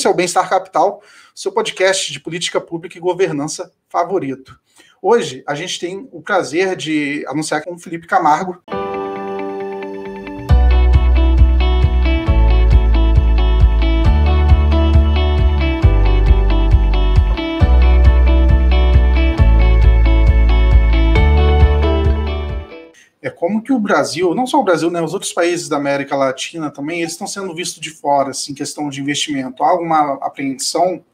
Esse é o Bem-Estar Capital, seu podcast de política pública e governança favorito. Hoje, a gente tem o prazer de anunciar com o Felipe Camargo. que o Brasil, não só o Brasil, né, os outros países da América Latina também, eles estão sendo vistos de fora, assim, questão de investimento. Há alguma apreensão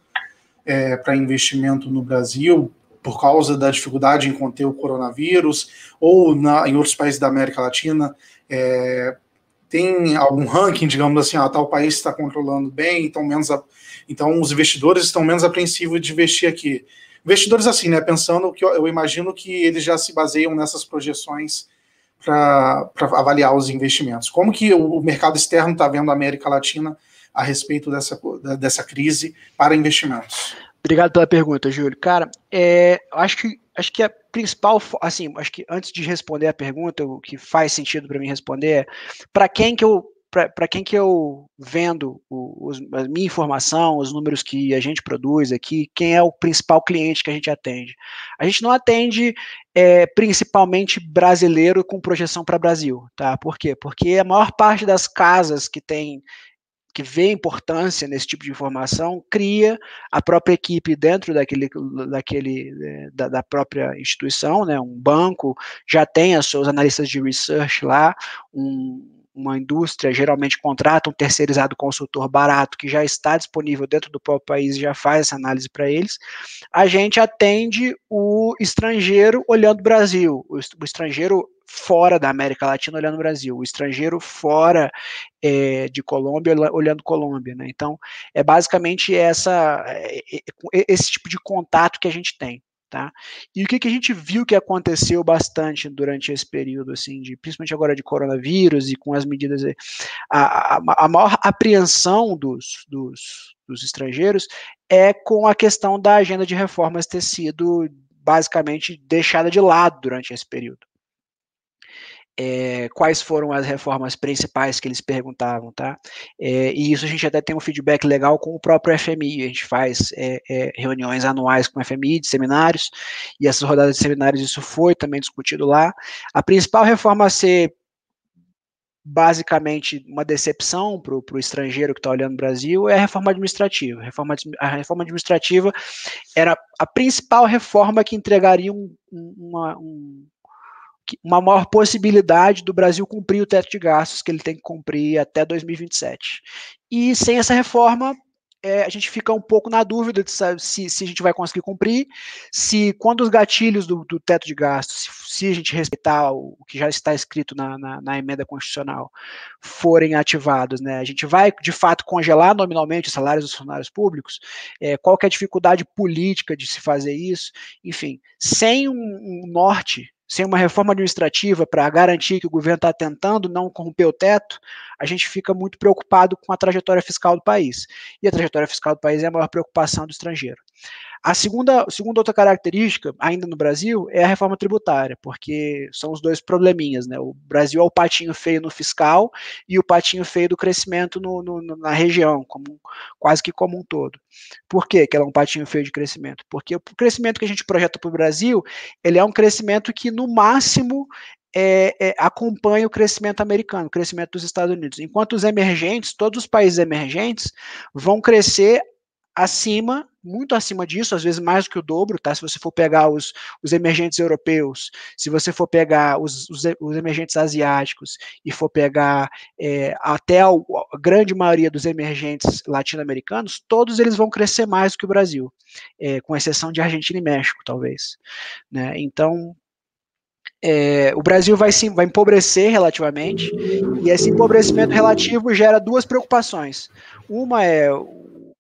é, para investimento no Brasil por causa da dificuldade em conter o coronavírus ou na, em outros países da América Latina? É, tem algum ranking, digamos assim, ah, tal país está controlando bem, então menos, a, então os investidores estão menos apreensivos de investir aqui. Investidores assim, né, pensando que eu imagino que eles já se baseiam nessas projeções para avaliar os investimentos. Como que o mercado externo está vendo a América Latina a respeito dessa, dessa crise para investimentos? Obrigado pela pergunta, Júlio. Cara, é, acho que acho que a principal, assim, acho que antes de responder a pergunta, o que faz sentido para mim responder é para quem que eu para quem que eu vendo o, os, a minha informação, os números que a gente produz aqui, quem é o principal cliente que a gente atende? A gente não atende é, principalmente brasileiro com projeção para Brasil, tá? Por quê? Porque a maior parte das casas que tem que vê importância nesse tipo de informação, cria a própria equipe dentro daquele, daquele é, da, da, própria instituição, né? um banco já tem os seus analistas de research lá, um, uma indústria geralmente contrata um terceirizado consultor barato que já está disponível dentro do próprio país e já faz essa análise para eles. A gente atende o estrangeiro olhando o Brasil, o estrangeiro fora da América Latina olhando o Brasil, o estrangeiro fora é, de Colômbia olhando Colômbia, né? Então é basicamente essa é, é, é, esse tipo de contato que a gente tem. Tá? E o que, que a gente viu que aconteceu bastante durante esse período, assim, de, principalmente agora de coronavírus e com as medidas, eh, a, a, a maior apreensão dos, dos, dos estrangeiros é com a questão da agenda de reformas ter sido basicamente deixada de lado durante esse período é, quais foram as reformas principais que eles perguntavam, tá? É, e isso a gente até tem um feedback legal com o próprio FMI, a gente faz é, reuniões anuais com o FMI, de seminários, e essas rodadas de seminários isso foi também discutido lá. A principal reforma a ser basicamente uma decepção para o estrangeiro que está olhando o Brasil é a reforma administrativa. A reforma, a reforma administrativa era a principal reforma que entregaria um, uma, um uma maior possibilidade do Brasil cumprir o teto de gastos que ele tem que cumprir até 2027. E sem essa reforma, é, a gente fica um pouco na dúvida de sabe, se, se a gente vai conseguir cumprir, se quando os gatilhos do, do teto de gastos, se, se, a gente respeitar o, o que já está escrito na, na, na, emenda constitucional, forem ativados, né, a gente vai de fato congelar nominalmente os salários dos funcionários públicos, é, qual que é a dificuldade política de se fazer isso, enfim, sem um, um norte sem uma reforma administrativa para garantir que o governo está tentando não corromper o teto, a gente fica muito preocupado com a trajetória fiscal do país. E a trajetória fiscal do país é a maior preocupação do estrangeiro. A segunda, segunda outra característica, ainda no Brasil, é a reforma tributária, porque são os dois probleminhas, né? O Brasil é o patinho feio no fiscal e o patinho feio do crescimento no, no, na região, como, quase que como um todo. Por quê que ela é um patinho feio de crescimento? Porque o crescimento que a gente projeta para o Brasil, ele é um crescimento que, no máximo, é, é, acompanha o crescimento americano, o crescimento dos Estados Unidos. Enquanto os emergentes, todos os países emergentes, vão crescer acima muito acima disso, às vezes mais do que o dobro, tá? Se você for pegar os, os emergentes europeus, se você for pegar os, os, os emergentes asiáticos e for pegar é, até a, a, grande maioria dos emergentes latino-americanos, todos eles vão crescer mais do que o Brasil, é, com exceção de Argentina e México, talvez. Né? Então, é, o Brasil vai, sim, vai empobrecer relativamente, e esse empobrecimento relativo gera duas preocupações. Uma é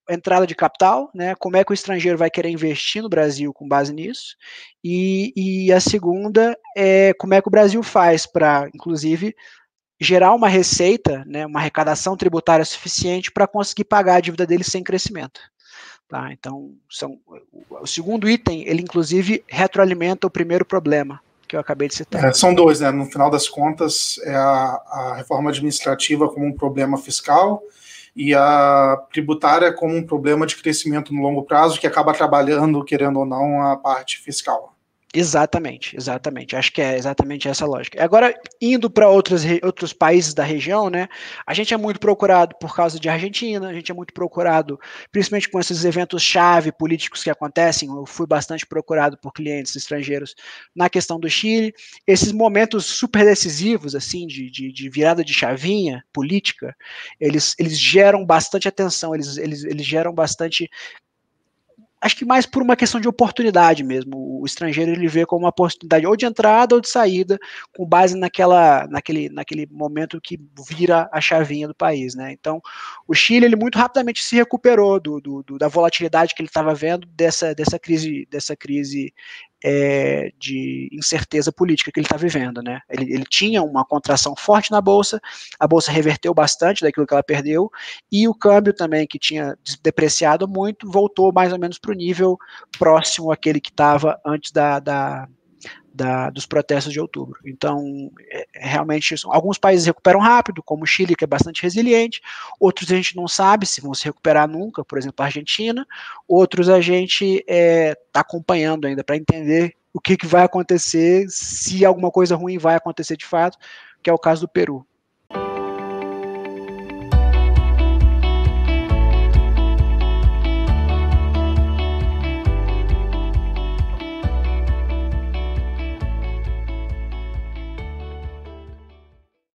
entrada de capital, né? Como é que o estrangeiro vai querer investir no Brasil com base nisso? E, e a segunda é como é que o Brasil faz para, inclusive, gerar uma receita, né, uma arrecadação tributária suficiente para conseguir pagar a dívida dele sem crescimento. Tá? Então, são, o segundo item, ele inclusive retroalimenta o primeiro problema que eu acabei de citar. É, são dois, né? No final das contas, é a, a reforma administrativa como um problema fiscal e a tributária é como um problema de crescimento no longo prazo que acaba trabalhando, querendo ou não, a parte fiscal. Exatamente, exatamente. Acho que é exatamente essa lógica. Agora, indo para outros, outros países da região, né? A gente é muito procurado por causa de Argentina, a gente é muito procurado, principalmente com esses eventos-chave políticos que acontecem. Eu fui bastante procurado por clientes estrangeiros na questão do Chile. Esses momentos super decisivos, assim, de, de, de virada de chavinha política, eles, eles geram bastante atenção, eles, eles, eles geram bastante acho que mais por uma questão de oportunidade mesmo. O estrangeiro ele vê como uma oportunidade ou de entrada ou de saída, com base naquela, naquele, naquele momento que vira a chavinha do país, né? Então, o Chile ele muito rapidamente se recuperou do, do, do da volatilidade que ele estava vendo dessa, dessa crise, dessa crise é, de incerteza política que ele está vivendo. Né? Ele, ele, tinha uma contração forte na Bolsa, a Bolsa reverteu bastante daquilo que ela perdeu, e o câmbio também, que tinha depreciado muito, voltou mais ou menos para o nível próximo àquele que estava antes da, da da, dos protestos de outubro. Então, é, é realmente, alguns países recuperam rápido, como o Chile, que é bastante resiliente, outros a gente não sabe se vão se recuperar nunca, por exemplo, a Argentina, outros a gente está é, acompanhando ainda para entender o que, que vai acontecer, se alguma coisa ruim vai acontecer de fato, que é o caso do Peru.